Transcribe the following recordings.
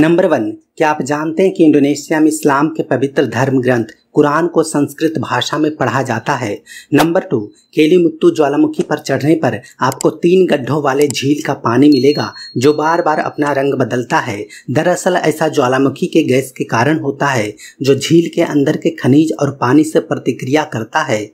number one क्या आप जानते हैं कि इंडोनेशिया में इस्लाम के पवित्र धर्म ग्रंथ कुरान को संस्कृत भाषा में पढ़ा जाता है नंबर टू केली मुत्तू ज्वालामुखी पर चढ़ने पर आपको तीन गड्ढों वाले झील का पानी मिलेगा जो बार बार अपना रंग बदलता है दरअसल ऐसा ज्वालामुखी के गैस के कारण होता है जो झील के अंदर के खनिज और पानी से प्रतिक्रिया करता है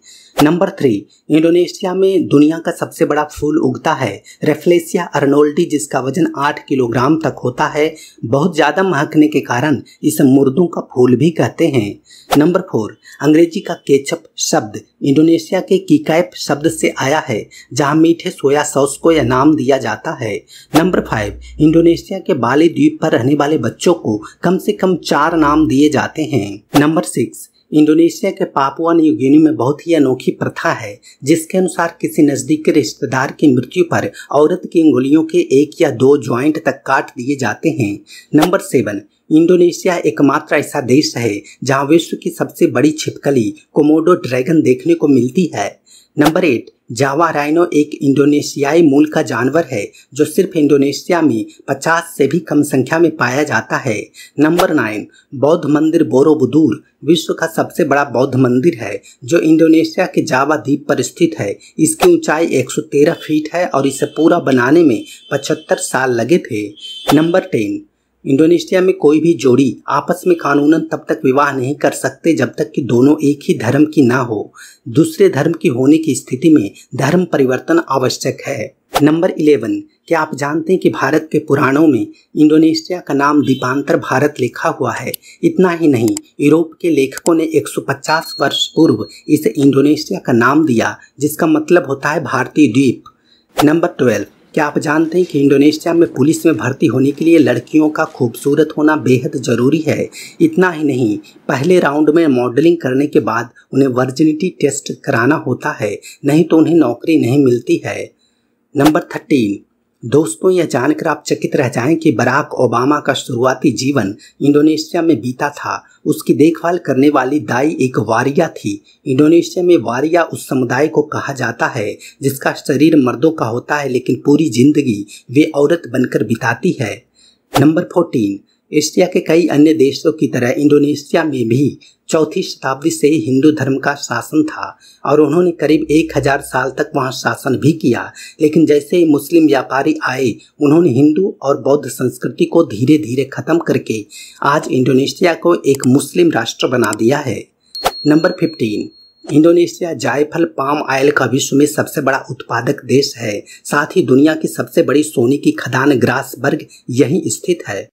नंबर थ्री इंडोनेशिया में दुनिया का सबसे बड़ा फूल उगता है रेफ्लेसिया अर्नोल्डी जिसका वजन आठ किलोग्राम तक होता है बहुत ज़्यादा महकने के कारण इसे मुर्दों का फूल भी कहते हैं नंबर फोर अंग्रेजी का केचप शब्द इंडोनेशिया के कीकैप शब्द से आया है जहां मीठे सोया सॉस को यह नाम दिया जाता है नंबर फाइव इंडोनेशिया के बाली द्वीप पर रहने वाले बच्चों को कम से कम चार नाम दिए जाते हैं नंबर सिक्स इंडोनेशिया के पापुआ न्यू गिनी में बहुत ही अनोखी प्रथा है जिसके अनुसार किसी नजदीकी रिश्तेदार की मृत्यु पर औरत की उंगलियों के एक या दो ज्वाइंट तक काट दिए जाते हैं नंबर सेवन इंडोनेशिया एकमात्र ऐसा देश है जहां विश्व की सबसे बड़ी छिपकली कोमोडो ड्रैगन देखने को मिलती है नंबर एट जावा राइनो एक इंडोनेशियाई मूल का जानवर है जो सिर्फ इंडोनेशिया में 50 से भी कम संख्या में पाया जाता है नंबर नाइन बौद्ध मंदिर बोरोबुदूर विश्व का सबसे बड़ा बौद्ध मंदिर है जो इंडोनेशिया के जावा द्वीप पर स्थित है इसकी ऊंचाई 113 फीट है और इसे पूरा बनाने में 75 साल लगे थे नंबर टेन इंडोनेशिया में कोई भी जोड़ी आपस में कानूनन तब तक विवाह नहीं कर सकते जब तक कि दोनों एक ही धर्म की ना हो दूसरे धर्म की होने की स्थिति में धर्म परिवर्तन आवश्यक है नंबर इलेवन क्या आप जानते हैं कि भारत के पुराणों में इंडोनेशिया का नाम दीपांतर भारत लिखा हुआ है इतना ही नहीं यूरोप के लेखकों ने 150 वर्ष पूर्व इसे इंडोनेशिया का नाम दिया जिसका मतलब होता है भारतीय द्वीप नंबर ट्वेल्व क्या आप जानते हैं कि इंडोनेशिया में पुलिस में भर्ती होने के लिए लड़कियों का खूबसूरत होना बेहद ज़रूरी है इतना ही नहीं पहले राउंड में मॉडलिंग करने के बाद उन्हें वर्जिनिटी टेस्ट कराना होता है नहीं तो उन्हें नौकरी नहीं मिलती है नंबर थर्टीन दोस्तों यह जानकर आप चकित रह जाएं कि बराक ओबामा का शुरुआती जीवन इंडोनेशिया में बीता था उसकी देखभाल करने वाली दाई एक वारिया थी इंडोनेशिया में वारिया उस समुदाय को कहा जाता है जिसका शरीर मर्दों का होता है लेकिन पूरी जिंदगी वे औरत बनकर बिताती है नंबर फोर्टीन एशिया के कई अन्य देशों की तरह इंडोनेशिया में भी चौथी शताब्दी से हिंदू धर्म का शासन था और उन्होंने करीब एक हजार साल तक वहां शासन भी किया लेकिन जैसे ही मुस्लिम व्यापारी आए उन्होंने हिंदू और बौद्ध संस्कृति को धीरे धीरे खत्म करके आज इंडोनेशिया को एक मुस्लिम राष्ट्र बना दिया है नंबर फिफ्टीन इंडोनेशिया जायफल पाम ऑयल का विश्व में सबसे बड़ा उत्पादक देश है साथ ही दुनिया की सबसे बड़ी सोने की खदान ग्रासबर्ग यहीं स्थित है